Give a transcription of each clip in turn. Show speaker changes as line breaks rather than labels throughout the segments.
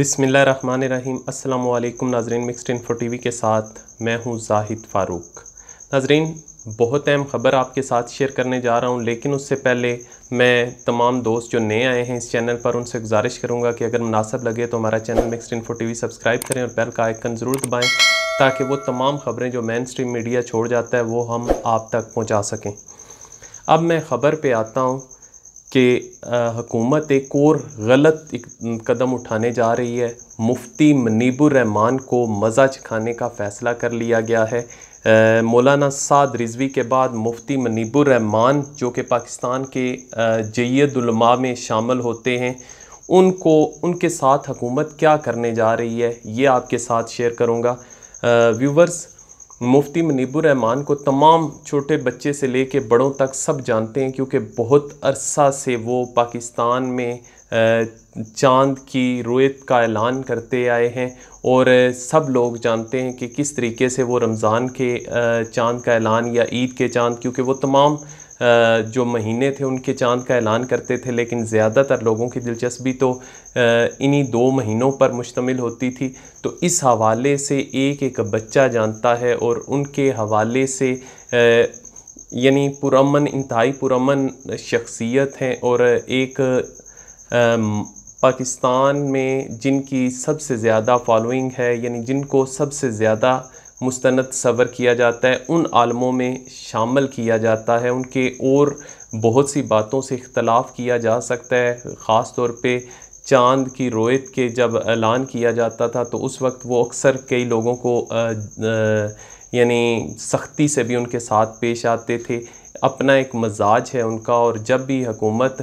बिसमीम् अल्लाम नाजरीन mixed info T we के साथ मैं हूँ जाहिद फ़ारूक नाजरीन बहुत अहम ख़बर आपके साथ शेयर करने जा रहा हूँ लेकिन उससे पहले मैं तमाम दोस्त जो नए आए हैं इस चैनल पर उनसे गुजारिश करूँगा कि अगर मुनासब लगे तो हमारा channel mixed info T V subscribe करें और बेल का आइकन ज़रूर दबाएँ ताकि वो तमाम ख़बरें जो मेन स्ट्रीम मीडिया छोड़ जाता है वो हम आप तक पहुँचा सकें अब मैं ख़बर पर आता हूँ कि हुकूमत एक और गलत एक कदम उठाने जा रही है मुफ्ती रहमान को मज़ा चखाने का फ़ैसला कर लिया गया है मौलाना साद रिजवी के बाद मुफ्ती रहमान जो कि पाकिस्तान के जैदुलमा में शामिल होते हैं उनको उनके साथ हुकूमत क्या करने जा रही है ये आपके साथ शेयर करूँगा व्यूवर्स मुफ्ती मनीबुर रहमान को तमाम छोटे बच्चे से ले कर बड़ों तक सब जानते हैं क्योंकि बहुत अरसा से वो पाकिस्तान में चांद की रोयत का ऐलान करते आए हैं और सब लोग जानते हैं कि किस तरीके से वो रमज़ान के चांद का ऐलान या ईद के चांद क्योंकि वो तमाम जो महीने थे उनके चांद का ऐलान करते थे लेकिन ज़्यादातर लोगों की दिलचस्पी तो इन्हीं दो महीनों पर मुश्तमिल होती थी तो इस हवाले से एक एक बच्चा जानता है और उनके हवाले से यानी पुरमन इंतहाई पुरमन शख्सियत हैं और एक पाकिस्तान में जिनकी सबसे ज़्यादा फॉलोइंग है यानी जिनको सबसे ज़्यादा मुस्ंद सवर किया जाता है उन आलमों में शामिल किया जाता है उनके और बहुत सी बातों से इख्तलाफ किया जा सकता है ख़ास तौर पर चांद की रोयत के जब ऐलान किया जाता था तो उस वक्त वो अक्सर कई लोगों को यानी सख्ती से भी उनके साथ पेश आते थे अपना एक मजाज है उनका और जब भी हुकूमत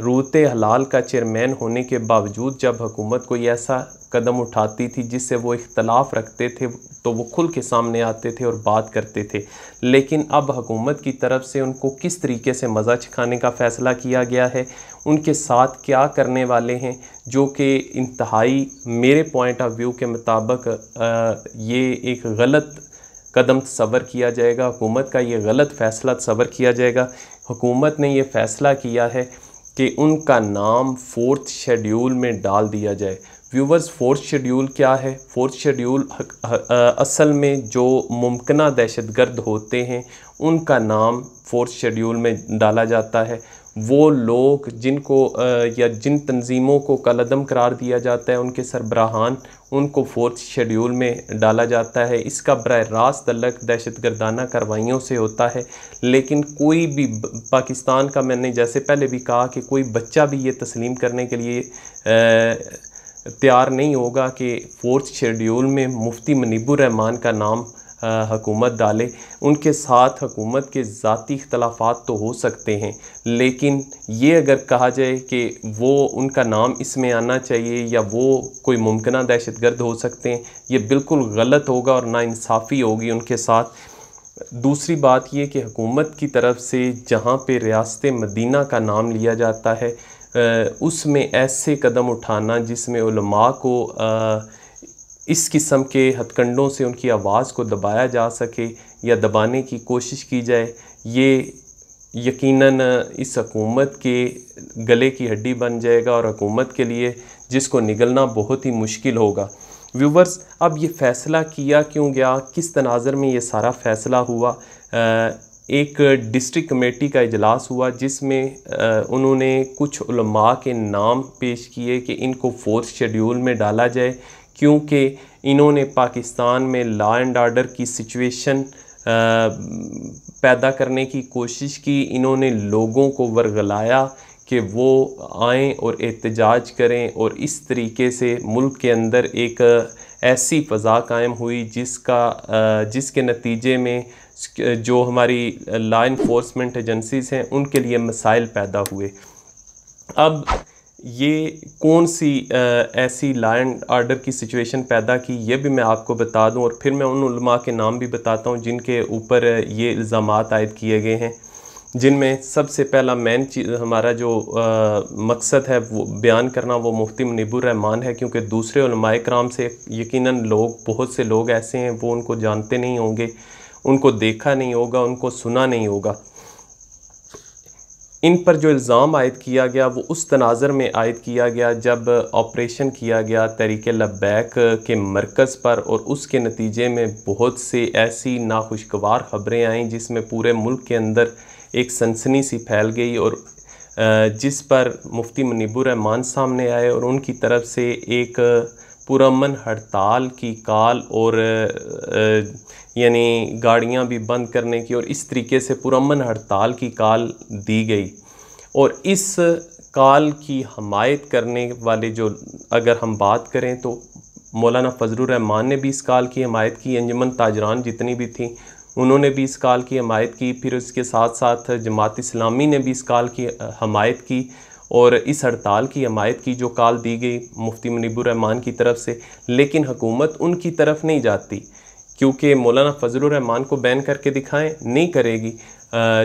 रूत हलाल का चेयरमैन होने के बावजूद जब हुकूमत कोई ऐसा कदम उठाती थी जिससे वो इख्तलाफ रखते थे तो वो खुल के सामने आते थे और बात करते थे लेकिन अब हुकूमत की तरफ से उनको किस तरीके से मज़ा छिखाने का फ़ैसला किया गया है उनके साथ क्या करने वाले हैं जो कि इंतहाई मेरे पॉइंट ऑफ व्यू के मुताबिक ये एक गलत कदम सबर किया जाएगा हुकूमत का ये गलत फ़ैसला सबर किया जाएगा हुकूमत ने यह फ़ैसला किया है कि उनका नाम फोर्थ शेड्यूल में डाल दिया जाए व्यूवर्स फोर्थ शेड्यूल क्या है फोर्थ शेड्यूल असल में जो मुमकिन दहशतगर्द होते हैं उनका नाम फोर्थ शेड्यूल में डाला जाता है वो लोग जिनको या जिन तंजीमों को कलदम करार दिया जाता है उनके सरबराहान उनको फोर्थ शेड्यूल में डाला जाता है इसका बर रास्त अलग दहशत गर्दाना कार्रवाइयों से होता है लेकिन कोई भी पाकिस्तान का मैंने जैसे पहले भी कहा कि कोई बच्चा भी ये तस्लीम करने के लिए तैयार नहीं होगा कि फोर्थ शेड्यूल में मुफ्ती मनीबुररहमान का नाम हकूमत डाले उनके साथ हकूमत के ज़ाती इख्तलाफात तो हो सकते हैं लेकिन ये अगर कहा जाए कि वो उनका नाम इसमें आना चाहिए या वो कोई मुमकिन दहशत गर्द हो सकते हैं ये बिल्कुल गलत होगा और इंसाफ़ी होगी उनके साथ दूसरी बात ये कि हुकूमत की तरफ से जहाँ पर रियासत मदीना का नाम लिया जाता है उसमें ऐसे कदम उठाना जिसमें उलमा को आ, इस किस्म के हथकंडों से उनकी आवाज़ को दबाया जा सके या दबाने की कोशिश की जाए ये यकीनन इस हकूमत के गले की हड्डी बन जाएगा और हकूमत के लिए जिसको निगलना बहुत ही मुश्किल होगा व्यूवर्स अब ये फ़ैसला किया क्यों गया किस तनाज़र में ये सारा फ़ैसला हुआ एक डिस्ट्रिक्ट कमेटी का इजलास हुआ जिसमें उन्होंने कुछ उलमा के नाम पेश किए कि इनको फोर्थ शेड्यूल में डाला जाए क्योंकि इन्होंने पाकिस्तान में लॉ एंड आर्डर की सिचुएशन पैदा करने की कोशिश की इन्होंने लोगों को वर्गलाया कि वो आएँ और एहतजाज करें और इस तरीके से मुल्क के अंदर एक ऐसी फ़ा कायम हुई जिसका जिसके नतीजे में जो हमारी लॉ इन्फोर्समेंट एजेंसीज़ हैं उनके लिए मसाइल पैदा हुए अब ये कौन सी आ, ऐसी लाइन एंड आर्डर की सिचुएशन पैदा की ये भी मैं आपको बता दूं और फिर मैं उन उनमा के नाम भी बताता हूं जिनके ऊपर ये इल्ज़ाम आयद किए गए हैं जिनमें सबसे पहला मेन चीज़ हमारा जो आ, मकसद है वो बयान करना वो मुफ्ती रहमान है क्योंकि दूसरे कराम से यकीनन लोग बहुत से लोग ऐसे हैं वो उनको जानते नहीं होंगे उनको देखा नहीं होगा उनको सुना नहीं होगा इन पर जो इल्ज़ाम आयद किया गया वो उस तनाज़र में आयद किया गया जब ऑपरेशन किया गया तरीके लबैक के मरकज़ पर और उसके नतीजे में बहुत से ऐसी नाखुशगवार ख़बरें आई जिसमें पूरे मुल्क के अंदर एक सनसनी सी फैल गई और जिस पर मुफ्ती मनीबुर रहमान सामने आए और उनकी तरफ से एक पुरमन हड़ताल की काल और यानी गाड़ियां भी बंद करने की और इस तरीके से पुरमन हड़ताल की काल दी गई और इस काल की हमायत करने वाले जो अगर हम बात करें तो मौलाना फजलरहमान ने भी इस काल की हमायत की अंजमन ताजरान जितनी भी थी उन्होंने भी इस काल की हमायत की फिर उसके साथ साथ जमात इस्लामी ने भी इस काल की हमायत की और इस हड़ताल की हमायत की जो कॉल दी गई मुफ्ती मनीबरहमान की तरफ से लेकिन हुकूमत उनकी तरफ नहीं जाती क्योंकि मौलाना फजलरहमान को बैन करके दिखाएं नहीं करेगी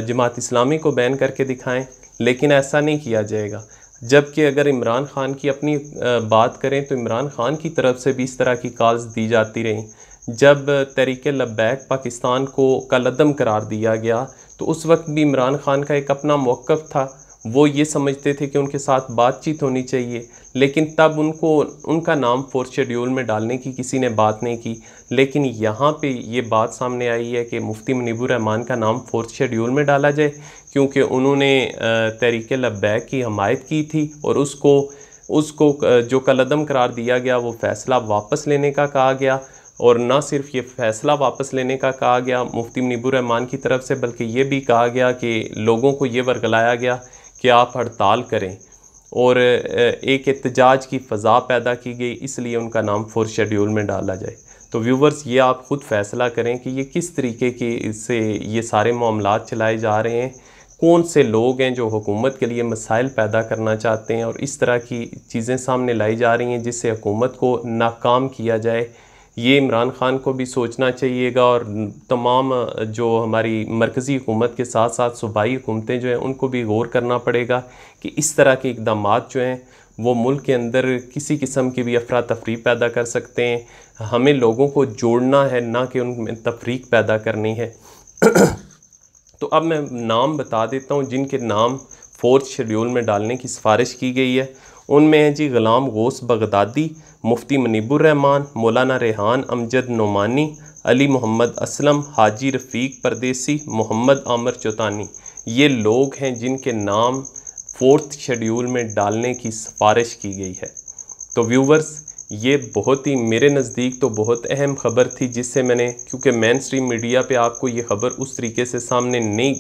जमात इस्लामी को बैन करके दिखाएं लेकिन ऐसा नहीं किया जाएगा जबकि अगर इमरान खान की अपनी बात करें तो इमरान खान की तरफ से भी इस तरह की कॉल्स दी जाती रहीं जब तरीके लब्बैक पाकिस्तान को कलदम करार दिया गया तो उस वक्त भी इमरान खान का एक अपना मौक़ था वो ये समझते थे कि उनके साथ बातचीत होनी चाहिए लेकिन तब उनको उनका नाम फोर्थ शेड्यूल में डालने की किसी ने बात नहीं की लेकिन यहाँ पे ये बात सामने आई है कि मुफ्ती मनीबू रहमान का नाम फोर्थ शेड्यूल में डाला जाए क्योंकि उन्होंने तहरीक लब्बैक की हमायत की थी और उसको उसको जो कलदम करार दिया गया वो फ़ैसला वापस लेने का कहा गया और ना सिर्फ ये फ़ैसला वापस लेने का कहा गया मुफ्ती मनीबू रहमान की तरफ से बल्कि ये भी कहा गया कि लोगों को ये वर्गलाया गया कि आप हड़ताल करें और एक एहतजाज की फ़ज़ा पैदा की गई इसलिए उनका नाम फोर शेड्यूल में डाला जाए तो व्यूवर्स ये आप ख़ुद फैसला करें कि ये किस तरीके के से ये सारे मामला चलाए जा रहे हैं कौन से लोग हैं जो हुकूमत के लिए मसाइल पैदा करना चाहते हैं और इस तरह की चीज़ें सामने लाई जा रही हैं जिससे हुकूमत को नाकाम किया जाए ये इमरान ख़ान को भी सोचना चाहिएगा और तमाम जो हमारी मरकज़ी हुकूमत के साथ साथ सूबाई हुकूमतें जो हैं उनको भी गौर करना पड़ेगा कि इस तरह के इकदाम जो हैं वो मुल्क के अंदर किसी किस्म की भी अफरा तफरी पैदा कर सकते हैं हमें लोगों को जोड़ना है ना कि उनमें तफरीक पैदा करनी है तो अब मैं नाम बता देता हूँ जिनके नाम फोर्थ शेड्यूल में डालने की सिफारिश की गई है उनमें है जी ग़ुलाम गौस बगदादी मुफ्ती रहमान मौलाना रेहान अमजद नुमानी अली मोहम्मद असलम हाजी रफ़ीक परदेसी मोहम्मद आमर चौतानी ये लोग हैं जिनके नाम फोर्थ शेड्यूल में डालने की सिफारिश की गई है तो व्यूवर्स ये बहुत ही मेरे नज़दीक तो बहुत अहम ख़बर थी जिससे मैंने क्योंकि मेन स्ट्रीम मीडिया पे आपको ये ख़बर उस तरीके से सामने नहीं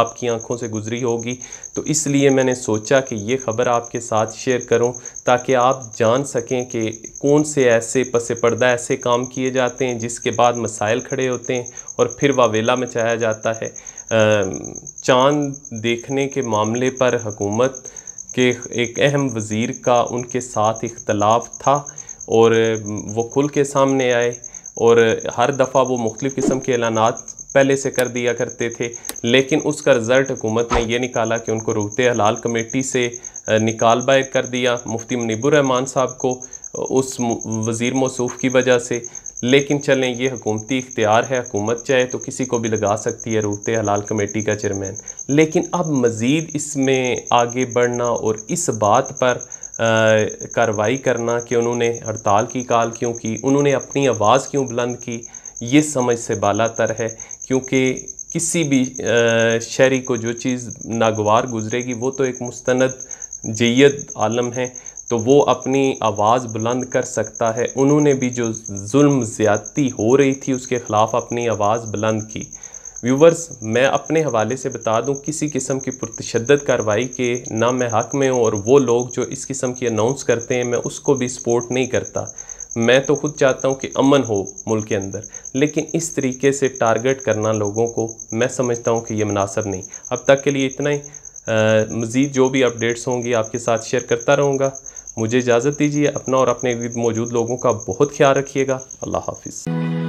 आपकी आंखों से गुजरी होगी तो इसलिए मैंने सोचा कि ये ख़बर आपके साथ शेयर करूं ताकि आप जान सकें कि कौन से ऐसे पसे पर्दा ऐसे काम किए जाते हैं जिसके बाद मसाइल खड़े होते हैं और फिर वावेला मचाया जाता है चांद देखने के मामले पर हकूमत के एक अहम वज़ीर का उनके साथ इख्तलाफ था और वो खुल के सामने आए और हर दफ़ा वो मुख्तलिफ़ किस्म के एलान पहले से कर दिया करते थे लेकिन उसका रिज़ल्ट हुकूमत ने यह निकाला कि उनको रुकते हलाल कमेटी से निकाल बाहर कर दिया मुफ्ती मनीबरहमान साहब को उस वज़ी मौसूफ की वजह से लेकिन चलें ये हकूमती इख्तियार है हकूमत चाहे तो किसी को भी लगा सकती है रूत हलाल कमेटी का चेयरमैन लेकिन अब मज़ीद इसमें आगे बढ़ना और इस बात पर कार्रवाई करना कि उन्होंने हड़ताल की काल क्यों की उन्होंने अपनी आवाज़ क्यों बुलंद की ये समझ से बाला तर है क्योंकि किसी भी शहरी को जो चीज़ नागवार गुजरेगी वो तो एक मुस्तंद जैद आलम है तो वो अपनी आवाज़ बुलंद कर सकता है उन्होंने भी जो जुल्म ज़्यादती हो रही थी उसके ख़िलाफ़ अपनी आवाज़ बुलंद की व्यूवर्स मैं अपने हवाले से बता दूं किसी किस्म की पुरतशद कार्रवाई के ना मैं हक़ में हूँ और वो लोग जो इस किस्म की अनाउंस करते हैं मैं उसको भी सपोर्ट नहीं करता मैं तो खुद चाहता हूँ कि अमन हो मुल्क के अंदर लेकिन इस तरीके से टारगेट करना लोगों को मैं समझता हूँ कि ये मुनासब नहीं अब तक के लिए इतना ही मज़ीद जो भी अपडेट्स होंगी आपके साथ शेयर करता रहूँगा मुझे इजाज़त दीजिए अपना और अपने मौजूद लोगों का बहुत ख्याल रखिएगा अल्लाह हाफिज़